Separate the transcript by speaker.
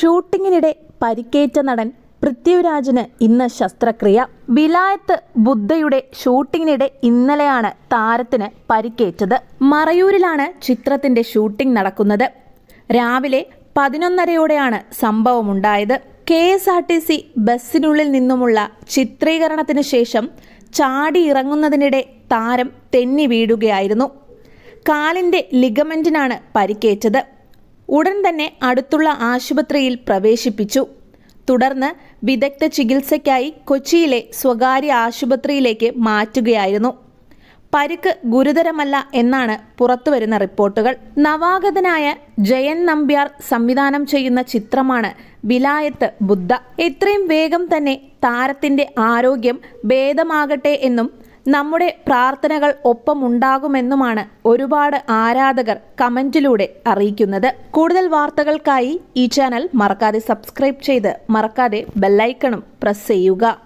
Speaker 1: ഷൂട്ടിങ്ങിനിടെ പരിക്കേറ്റ നടൻ പൃഥ്വിരാജിന് ഇന്ന് ശസ്ത്രക്രിയ വിലായത്ത് ബുദ്ധയുടെ ഷൂട്ടിങ്ങിനിടെ ഇന്നലെയാണ് താരത്തിന് പരിക്കേറ്റത് മറയൂരിലാണ് ചിത്രത്തിന്റെ ഷൂട്ടിംഗ് നടക്കുന്നത് രാവിലെ പതിനൊന്നരയോടെയാണ് സംഭവമുണ്ടായത് K S R T C ബസ്സിനുള്ളിൽ നിന്നുമുള്ള ചിത്രീകരണത്തിന് ശേഷം ചാടി ഇറങ്ങുന്നതിനിടെ താരം തെന്നി വീഴുകയായിരുന്നു കാലിൻ്റെ ലിഗമെൻറ്റിനാണ് പരിക്കേറ്റത് ഉടൻ തന്നെ അടുത്തുള്ള ആശുപത്രിയിൽ പ്രവേശിപ്പിച്ചു തുടർന്ന് വിദഗ്ധ ചികിത്സയ്ക്കായി കൊച്ചിയിലെ സ്വകാര്യ ആശുപത്രിയിലേക്ക് മാറ്റുകയായിരുന്നു പരിക്ക് ഗുരുതരമല്ല എന്നാണ് പുറത്തുവരുന്ന റിപ്പോർട്ടുകൾ നവാഗതനായ ജയൻ നമ്പ്യാർ സംവിധാനം ചെയ്യുന്ന ചിത്രമാണ് വിലായത്ത് ബുദ്ധ എത്രയും വേഗം തന്നെ താരത്തിന്റെ ആരോഗ്യം ഭേദമാകട്ടെ എന്നും നമ്മുടെ പ്രാർത്ഥനകൾ ഒപ്പമുണ്ടാകുമെന്നുമാണ് ഒരുപാട് ആരാധകർ കമന്റിലൂടെ അറിയിക്കുന്നത് കൂടുതൽ വാർത്തകൾക്കായി ഈ ചാനൽ മറക്കാതെ സബ്സ്ക്രൈബ് ചെയ്ത് മറക്കാതെ ബെല്ലൈക്കണും പ്രസ് ചെയ്യുക